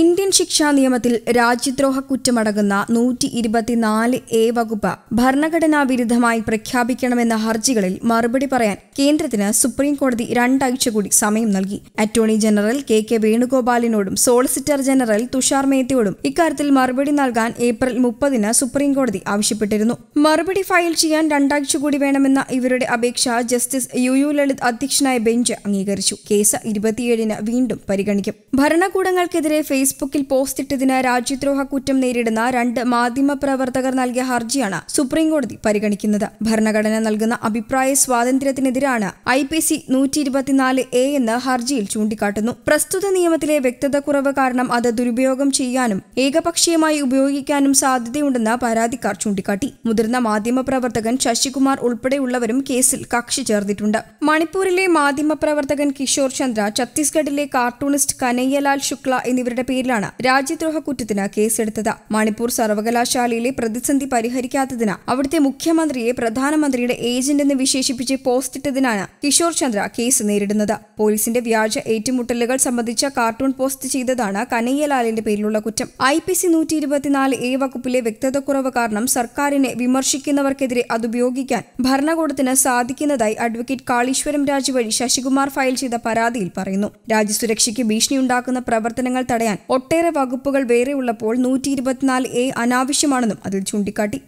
Indian ശിക്ഷാ നിയമത്തിൽ രാജ്യദ്രോഹ കുറ്റമടങ്ങുന്ന നൂറ്റി ഇരുപത്തിനാല് എ വകുപ്പ് ഭരണഘടനാ വിരുദ്ധമായി പ്രഖ്യാപിക്കണമെന്ന ഹർജികളിൽ മറുപടി പറയാൻ കേന്ദ്രത്തിന് സുപ്രീംകോടതി രണ്ടാഴ്ച കൂടി സമയം നൽകി അറ്റോർണി ജനറൽ കെ കെ വേണുഗോപാലിനോടും സോളിസിറ്റർ ജനറൽ തുഷാർ മേത്തയോടും ഇക്കാര്യത്തിൽ മറുപടി നൽകാൻ ഏപ്രിൽ മുപ്പതിന് സുപ്രീംകോടതി ആവശ്യപ്പെട്ടിരുന്നു മറുപടി ഫയൽ ചെയ്യാൻ രണ്ടാഴ്ച കൂടി വേണമെന്ന ഇവരുടെ അപേക്ഷ ജസ്റ്റിസ് യു യു ലളിത് അധ്യക്ഷനായ ബെഞ്ച് അംഗീകരിച്ചു കേസ് ഇരുപത്തിയേഴിന് വീണ്ടും പരിഗണിക്കും ഭരണകൂടങ്ങൾക്കെതിരെ ഫേസ് ഫേസ്ബുക്കിൽ പോസ്റ്റ് ഇട്ടതിന് രാജ്യദ്രോഹ കുറ്റം നേരിടുന്ന രണ്ട് മാധ്യമപ്രവർത്തകർ നൽകിയ ഹർജിയാണ് സുപ്രീംകോടതി പരിഗണിക്കുന്നത് ഭരണഘടന നൽകുന്ന അഭിപ്രായ സ്വാതന്ത്ര്യത്തിനെതിരാണ് ഐ പി സി നൂറ്റി ഇരുപത്തിനാല് എ എന്ന് ഹർജിയിൽ ചൂണ്ടിക്കാട്ടുന്നു പ്രസ്തുത നിയമത്തിലെ വ്യക്തത കുറവ് കാരണം അത് ദുരുപയോഗം ചെയ്യാനും ഏകപക്ഷീയമായി ഉപയോഗിക്കാനും സാധ്യതയുണ്ടെന്ന് പരാതിക്കാർ ചൂണ്ടിക്കാട്ടി മുതിർന്ന മാധ്യമപ്രവർത്തകൻ ശശികുമാർ ഉൾപ്പെടെയുള്ളവരും കേസിൽ കക്ഷി ചേർന്നിട്ടുണ്ട് മണിപ്പൂരിലെ മാധ്യമപ്രവർത്തകൻ കിഷോർ ചന്ദ്ര ഛത്തീസ്ഗഡിലെ കാർട്ടൂണിസ്റ്റ് കനയ്യലാൽ ശുക്ല എന്നിവരുടെ പേരിലാണ് രാജ്യദ്രോഹ കുറ്റത്തിന് കേസെടുത്തത് മണിപ്പൂർ സർവകലാശാലയിലെ പ്രതിസന്ധി പരിഹരിക്കാത്തതിന് അവിടുത്തെ മുഖ്യമന്ത്രിയെ പ്രധാനമന്ത്രിയുടെ ഏജന്റ് എന്ന് വിശേഷിപ്പിച്ച് പോസ്റ്റിട്ടതിനാണ് കിഷോർ ചന്ദ്ര കേസ് നേരിടുന്നത് പോലീസിന്റെ വ്യാജ ഏറ്റുമുട്ടലുകൾ സംബന്ധിച്ച കാർട്ടൂൺ പോസ്റ്റ് ചെയ്തതാണ് കനയ്യലാലിന്റെ പേരിലുള്ള കുറ്റം ഐ പി സി നൂറ്റി ഇരുപത്തിനാല് എ വകുപ്പിലെ വ്യക്തതക്കുറവ് കാരണം സർക്കാരിനെ വിമർശിക്കുന്നവർക്കെതിരെ അതുപയോഗിക്കാൻ ഭരണകൂടത്തിന് സാധിക്കുന്നതായി അഡ്വക്കേറ്റ് കാളി ഐശ്വര്യം രാജ് വഴി ശശികുമാർ ഫയൽ ചെയ്ത പരാതിയിൽ പറയുന്നു രാജ്യസുരക്ഷയ്ക്ക് ഭീഷണിയുണ്ടാക്കുന്ന പ്രവർത്തനങ്ങൾ തടയാൻ ഒട്ടേറെ വകുപ്പുകൾ വേറെയുള്ളപ്പോൾ നൂറ്റി ഇരുപത്തിനാല് എ അനാവശ്യമാണെന്നും അതിൽ ചൂണ്ടിക്കാട്ടി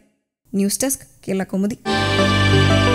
ന്യൂസ് ഡെസ്ക് കേരള